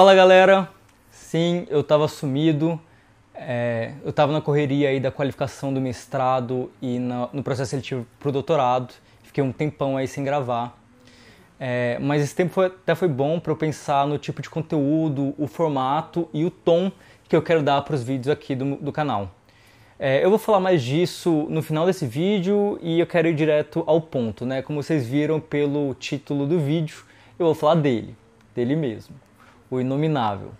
Fala galera, sim, eu estava sumido, é, eu estava na correria aí da qualificação do mestrado e na, no processo seletivo para o doutorado, fiquei um tempão aí sem gravar, é, mas esse tempo foi, até foi bom para eu pensar no tipo de conteúdo, o formato e o tom que eu quero dar para os vídeos aqui do, do canal. É, eu vou falar mais disso no final desse vídeo e eu quero ir direto ao ponto, né? Como vocês viram pelo título do vídeo, eu vou falar dele, dele mesmo o inominável.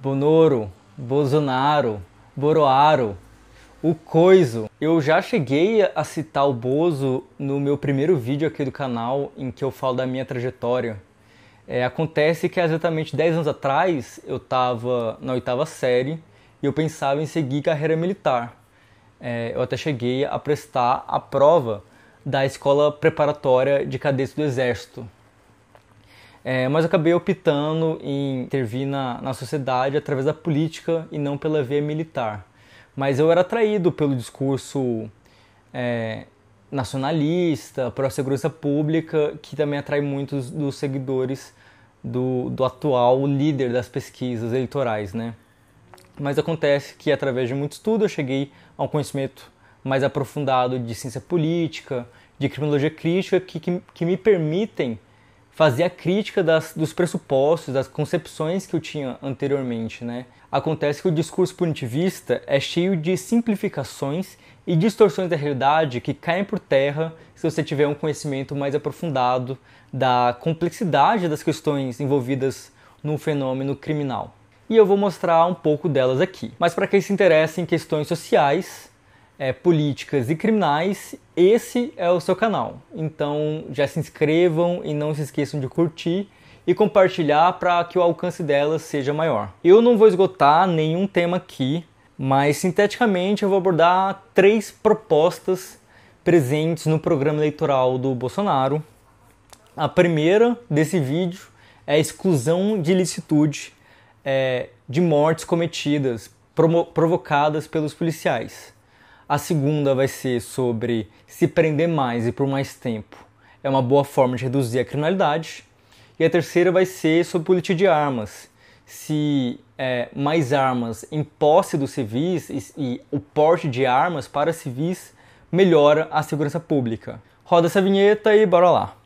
Bonoro, Bolsonaro, Boroaro, o Coiso. Eu já cheguei a citar o Bozo no meu primeiro vídeo aqui do canal, em que eu falo da minha trajetória. É, acontece que exatamente 10 anos atrás eu estava na oitava série e eu pensava em seguir carreira militar. É, eu até cheguei a prestar a prova da escola preparatória de cadetes do Exército, é, mas acabei optando em intervir na, na sociedade através da política e não pela via militar. Mas eu era atraído pelo discurso é, nacionalista, pela segurança pública, que também atrai muitos dos seguidores do, do atual líder das pesquisas eleitorais, né? Mas acontece que através de muito estudo eu cheguei a um conhecimento mais aprofundado de ciência política, de criminologia crítica, que, que, que me permitem fazer a crítica das, dos pressupostos, das concepções que eu tinha anteriormente, né? Acontece que o discurso punitivista é cheio de simplificações e distorções da realidade que caem por terra se você tiver um conhecimento mais aprofundado da complexidade das questões envolvidas no fenômeno criminal. E eu vou mostrar um pouco delas aqui. Mas para quem se interessa em questões sociais, é, políticas e criminais, esse é o seu canal. Então já se inscrevam e não se esqueçam de curtir e compartilhar para que o alcance delas seja maior. Eu não vou esgotar nenhum tema aqui, mas sinteticamente eu vou abordar três propostas presentes no programa eleitoral do Bolsonaro. A primeira desse vídeo é a exclusão de ilicitude é, de mortes cometidas, provocadas pelos policiais. A segunda vai ser sobre se prender mais e por mais tempo. É uma boa forma de reduzir a criminalidade. E a terceira vai ser sobre política de armas. Se é, mais armas em posse dos civis e, e o porte de armas para civis melhora a segurança pública. Roda essa vinheta e bora lá!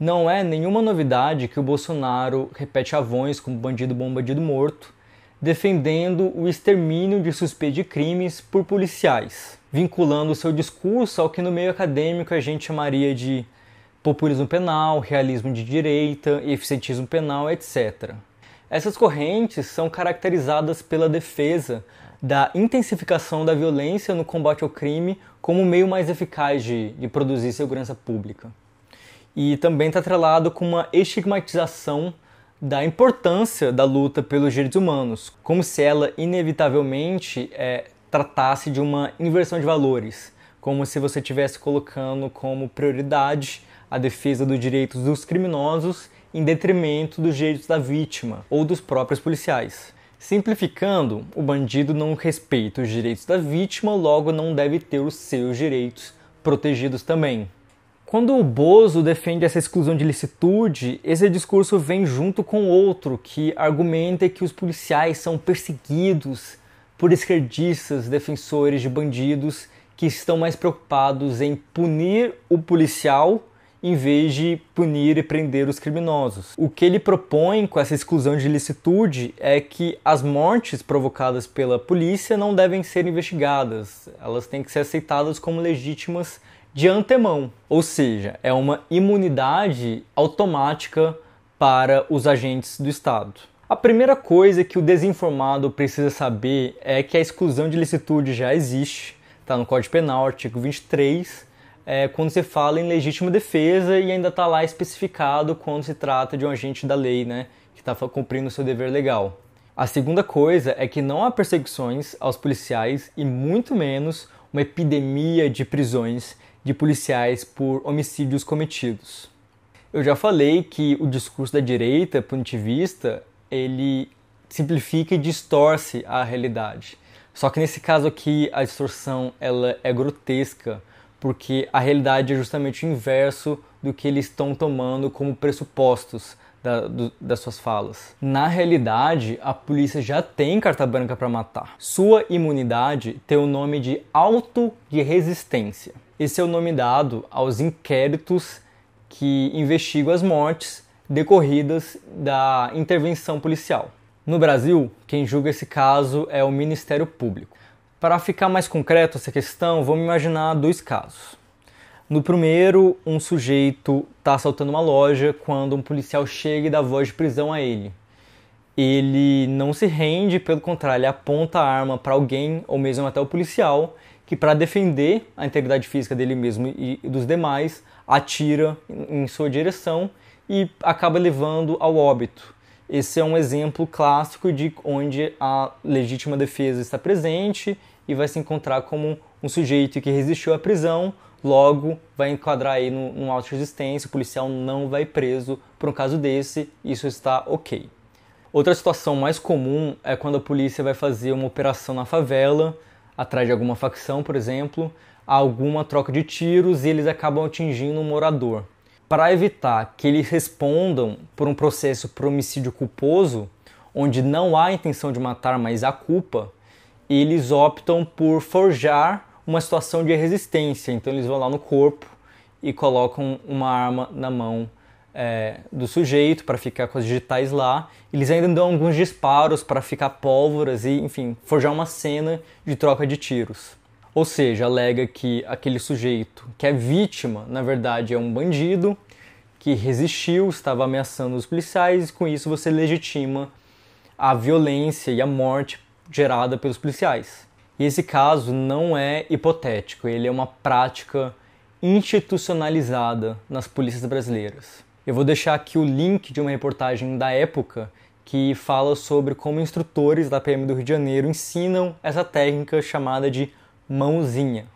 Não é nenhuma novidade que o Bolsonaro repete avões como bandido bom, bandido morto, defendendo o extermínio de suspeitos de crimes por policiais, vinculando seu discurso ao que no meio acadêmico a gente chamaria de populismo penal, realismo de direita, eficientismo penal, etc. Essas correntes são caracterizadas pela defesa da intensificação da violência no combate ao crime como meio mais eficaz de, de produzir segurança pública e também está atrelado com uma estigmatização da importância da luta pelos direitos humanos, como se ela inevitavelmente é, tratasse de uma inversão de valores, como se você estivesse colocando como prioridade a defesa dos direitos dos criminosos em detrimento dos direitos da vítima ou dos próprios policiais. Simplificando, o bandido não respeita os direitos da vítima, logo não deve ter os seus direitos protegidos também. Quando o Bozo defende essa exclusão de licitude, esse discurso vem junto com outro que argumenta que os policiais são perseguidos por esquerdistas, defensores de bandidos que estão mais preocupados em punir o policial em vez de punir e prender os criminosos. O que ele propõe com essa exclusão de licitude é que as mortes provocadas pela polícia não devem ser investigadas, elas têm que ser aceitadas como legítimas de antemão, ou seja, é uma imunidade automática para os agentes do Estado. A primeira coisa que o desinformado precisa saber é que a exclusão de licitude já existe, está no Código Penal, artigo 23, é, quando se fala em legítima defesa e ainda está lá especificado quando se trata de um agente da lei, né, que está cumprindo seu dever legal. A segunda coisa é que não há perseguições aos policiais e muito menos uma epidemia de prisões de policiais por homicídios cometidos. Eu já falei que o discurso da direita punitivista ele simplifica e distorce a realidade. Só que nesse caso aqui a distorção ela é grotesca, porque a realidade é justamente o inverso do que eles estão tomando como pressupostos da, do, das suas falas. Na realidade, a polícia já tem carta branca para matar. Sua imunidade tem o nome de auto de resistência. Esse é o nome dado aos inquéritos que investigam as mortes decorridas da intervenção policial. No Brasil, quem julga esse caso é o Ministério Público. Para ficar mais concreto essa questão, vamos imaginar dois casos. No primeiro, um sujeito está assaltando uma loja quando um policial chega e dá voz de prisão a ele. Ele não se rende, pelo contrário, ele aponta a arma para alguém ou mesmo até o policial que para defender a integridade física dele mesmo e dos demais, atira em sua direção e acaba levando ao óbito. Esse é um exemplo clássico de onde a legítima defesa está presente e vai se encontrar como um sujeito que resistiu à prisão, logo vai enquadrar aí no, no auto resistência, o policial não vai preso por um caso desse, isso está ok. Outra situação mais comum é quando a polícia vai fazer uma operação na favela, atrás de alguma facção, por exemplo, há alguma troca de tiros e eles acabam atingindo um morador. Para evitar que eles respondam por um processo por homicídio culposo, onde não há intenção de matar, mas há culpa, eles optam por forjar uma situação de resistência. Então eles vão lá no corpo e colocam uma arma na mão é, do sujeito para ficar com as digitais lá. Eles ainda dão alguns disparos para ficar pólvoras e, enfim, forjar uma cena de troca de tiros. Ou seja, alega que aquele sujeito que é vítima, na verdade, é um bandido que resistiu, estava ameaçando os policiais, e com isso você legitima a violência e a morte gerada pelos policiais. E esse caso não é hipotético, ele é uma prática institucionalizada nas polícias brasileiras. Eu vou deixar aqui o link de uma reportagem da época que fala sobre como instrutores da PM do Rio de Janeiro ensinam essa técnica chamada de mãozinha.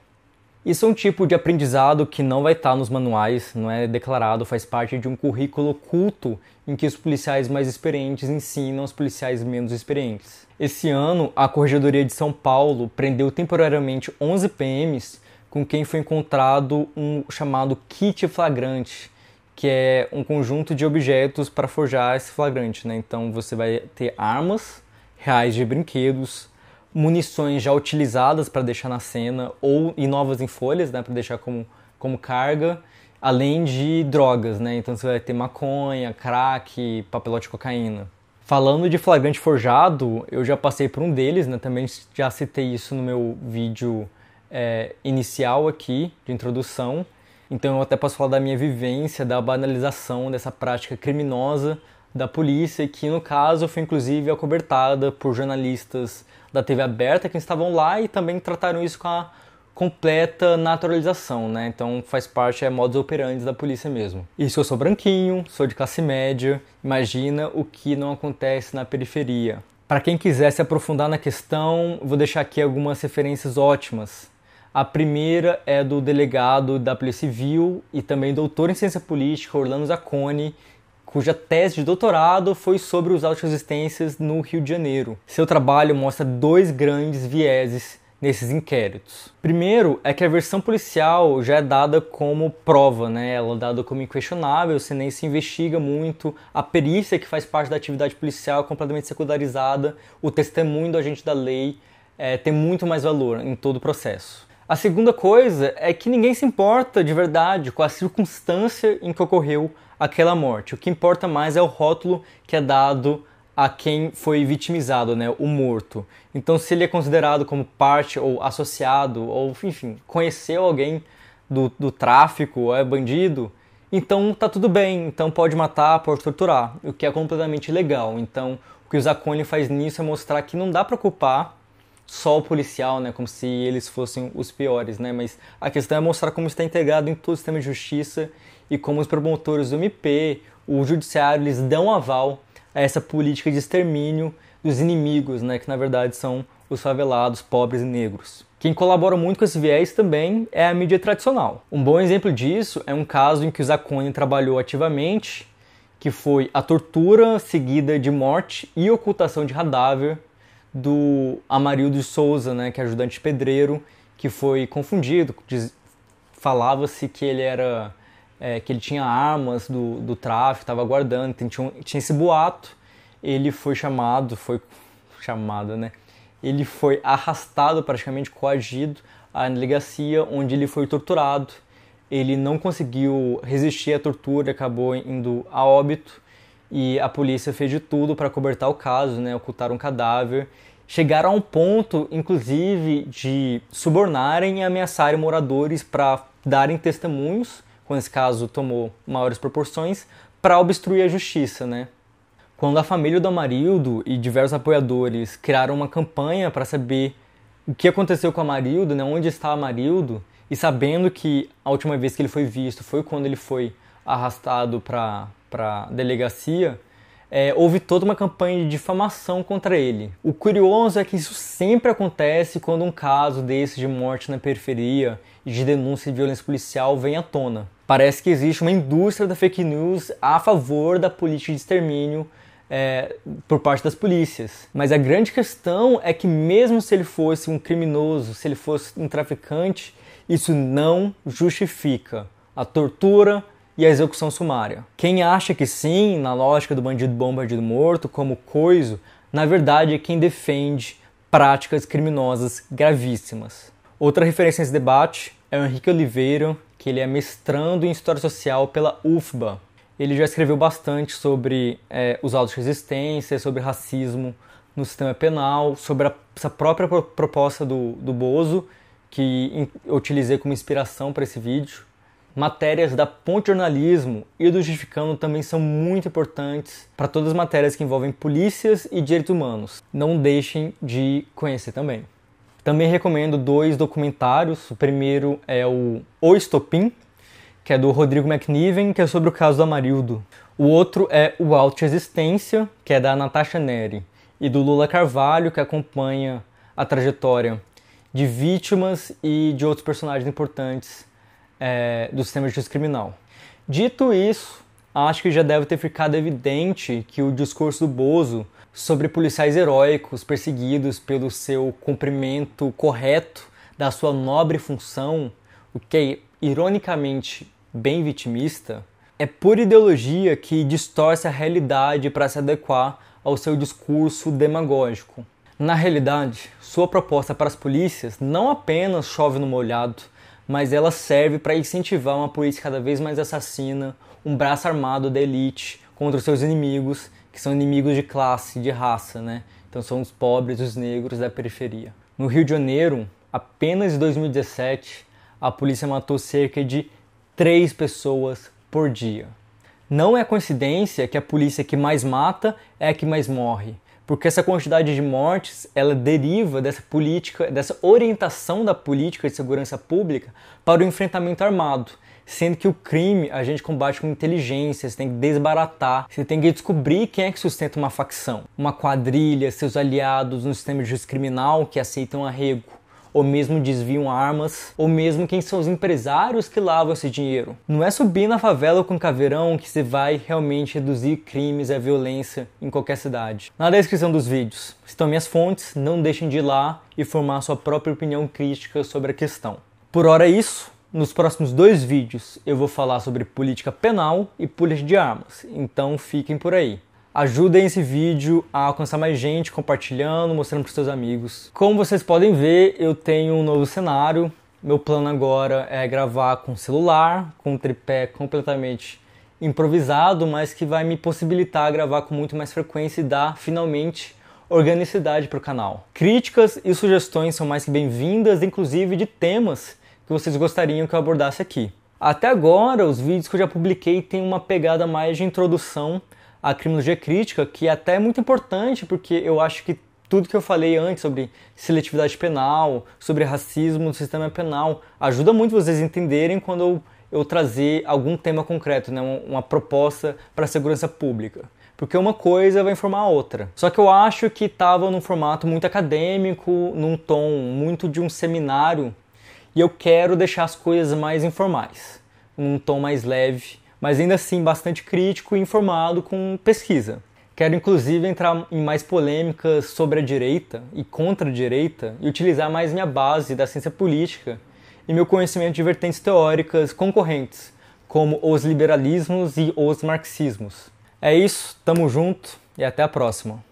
Isso é um tipo de aprendizado que não vai estar nos manuais, não é declarado, faz parte de um currículo oculto em que os policiais mais experientes ensinam os policiais menos experientes. Esse ano, a Corregedoria de São Paulo prendeu temporariamente 11 PMs com quem foi encontrado um chamado kit flagrante, que é um conjunto de objetos para forjar esse flagrante. Né? Então você vai ter armas, reais de brinquedos, munições já utilizadas para deixar na cena ou e novas em folhas, né, para deixar como, como carga, além de drogas, né? Então você vai ter maconha, crack, papelote de cocaína. Falando de flagrante forjado, eu já passei por um deles, né? Também já citei isso no meu vídeo é, inicial aqui de introdução. Então eu até posso falar da minha vivência, da banalização dessa prática criminosa da polícia, que no caso foi inclusive acobertada por jornalistas da TV aberta que estavam lá e também trataram isso com a completa naturalização, né? Então faz parte é modus operandi da polícia mesmo. E se eu sou branquinho, sou de classe média, imagina o que não acontece na periferia. Para quem quiser se aprofundar na questão, vou deixar aqui algumas referências ótimas. A primeira é do delegado da Polícia Civil e também doutor em ciência política, Orlando Zacconi, cuja tese de doutorado foi sobre os autoresistências no Rio de Janeiro. Seu trabalho mostra dois grandes vieses nesses inquéritos. Primeiro é que a versão policial já é dada como prova, né? Ela é dada como inquestionável, você nem se investiga muito. A perícia que faz parte da atividade policial é completamente secundarizada. O testemunho do agente da lei é, tem muito mais valor em todo o processo. A segunda coisa é que ninguém se importa de verdade com a circunstância em que ocorreu aquela morte. O que importa mais é o rótulo que é dado a quem foi vitimizado, né, o morto. Então, se ele é considerado como parte ou associado ou, enfim, conheceu alguém do, do tráfico, é bandido, então tá tudo bem. Então pode matar, pode torturar, o que é completamente legal. Então, o que o Zacone faz nisso é mostrar que não dá para culpar só o policial, né, como se eles fossem os piores, né, mas a questão é mostrar como está integrado em todo o sistema de justiça e como os promotores do MP, o judiciário, eles dão aval a essa política de extermínio dos inimigos, né, que na verdade são os favelados, pobres e negros. Quem colabora muito com esse viés também é a mídia tradicional. Um bom exemplo disso é um caso em que o Zacone trabalhou ativamente, que foi a tortura seguida de morte e ocultação de cadáver do Amarildo Souza, né, que é ajudante pedreiro, que foi confundido, falava-se que ele era é, que ele tinha armas do, do tráfico, estava guardando, então, tinha, tinha esse boato. Ele foi chamado, foi chamado, né? Ele foi arrastado, praticamente coagido, à delegacia, onde ele foi torturado. Ele não conseguiu resistir à tortura, acabou indo a óbito e a polícia fez de tudo para cobertar o caso, né, ocultar um cadáver. Chegaram a um ponto, inclusive, de subornarem e ameaçarem moradores para darem testemunhos, quando esse caso tomou maiores proporções, para obstruir a justiça, né? Quando a família do Amarildo e diversos apoiadores criaram uma campanha para saber o que aconteceu com o Amarildo, né, onde está o Amarildo, e sabendo que a última vez que ele foi visto foi quando ele foi arrastado para a delegacia, é, houve toda uma campanha de difamação contra ele. O curioso é que isso sempre acontece quando um caso desse de morte na periferia e de denúncia de violência policial vem à tona. Parece que existe uma indústria da fake news a favor da política de extermínio é, por parte das polícias. Mas a grande questão é que, mesmo se ele fosse um criminoso, se ele fosse um traficante, isso não justifica a tortura, e a execução sumária. Quem acha que sim, na lógica do bandido bom, bandido morto, como coiso, na verdade é quem defende práticas criminosas gravíssimas. Outra referência nesse debate é o Henrique Oliveira, que ele é mestrando em História Social pela UFBA. Ele já escreveu bastante sobre é, os autos de resistência, sobre racismo no sistema penal, sobre a, essa própria proposta do, do Bozo, que eu utilizei como inspiração para esse vídeo matérias da Ponte Jornalismo e do Justificando também são muito importantes para todas as matérias que envolvem polícias e direitos humanos. Não deixem de conhecer também. Também recomendo dois documentários. O primeiro é o O Estopim, que é do Rodrigo McNiven, que é sobre o caso do Amarildo. O outro é o Alt Existência, que é da Natasha Neri, e do Lula Carvalho, que acompanha a trajetória de vítimas e de outros personagens importantes é, do sistema de justiça criminal. Dito isso, acho que já deve ter ficado evidente que o discurso do Bozo sobre policiais heróicos perseguidos pelo seu cumprimento correto da sua nobre função, o que é ironicamente bem vitimista, é pura ideologia que distorce a realidade para se adequar ao seu discurso demagógico. Na realidade, sua proposta para as polícias não apenas chove no molhado, mas ela serve para incentivar uma polícia cada vez mais assassina, um braço armado da elite contra os seus inimigos, que são inimigos de classe, de raça, né? Então são os pobres, os negros da periferia. No Rio de Janeiro, apenas em 2017, a polícia matou cerca de 3 pessoas por dia. Não é coincidência que a polícia que mais mata é a que mais morre porque essa quantidade de mortes ela deriva dessa política, dessa orientação da política de segurança pública para o enfrentamento armado. Sendo que o crime a gente combate com inteligência, você tem que desbaratar, você tem que descobrir quem é que sustenta uma facção, uma quadrilha, seus aliados no sistema de justiça criminal que aceitam arrego ou mesmo desviam armas, ou mesmo quem são os empresários que lavam esse dinheiro. Não é subir na favela com caveirão que se vai realmente reduzir crimes e a violência em qualquer cidade. Na descrição dos vídeos estão minhas fontes, não deixem de ir lá e formar sua própria opinião crítica sobre a questão. Por hora é isso. Nos próximos dois vídeos eu vou falar sobre política penal e política de armas, então fiquem por aí. Ajudem esse vídeo a alcançar mais gente, compartilhando, mostrando para seus amigos. Como vocês podem ver, eu tenho um novo cenário. Meu plano agora é gravar com celular, com um tripé completamente improvisado, mas que vai me possibilitar gravar com muito mais frequência e dar finalmente organicidade para o canal. Críticas e sugestões são mais que bem-vindas, inclusive de temas que vocês gostariam que eu abordasse aqui. Até agora, os vídeos que eu já publiquei têm uma pegada mais de introdução a criminologia crítica, que é até é muito importante, porque eu acho que tudo que eu falei antes sobre seletividade penal, sobre racismo no sistema penal, ajuda muito vocês entenderem quando eu, eu trazer algum tema concreto, né? uma, uma proposta para a segurança pública. Porque uma coisa vai informar a outra. Só que eu acho que estava num formato muito acadêmico, num tom muito de um seminário, e eu quero deixar as coisas mais informais, num tom mais leve mas ainda assim bastante crítico e informado com pesquisa. Quero inclusive entrar em mais polêmicas sobre a direita e contra a direita e utilizar mais minha base da ciência política e meu conhecimento de vertentes teóricas concorrentes, como os liberalismos e os marxismos. É isso, tamo junto e até a próxima.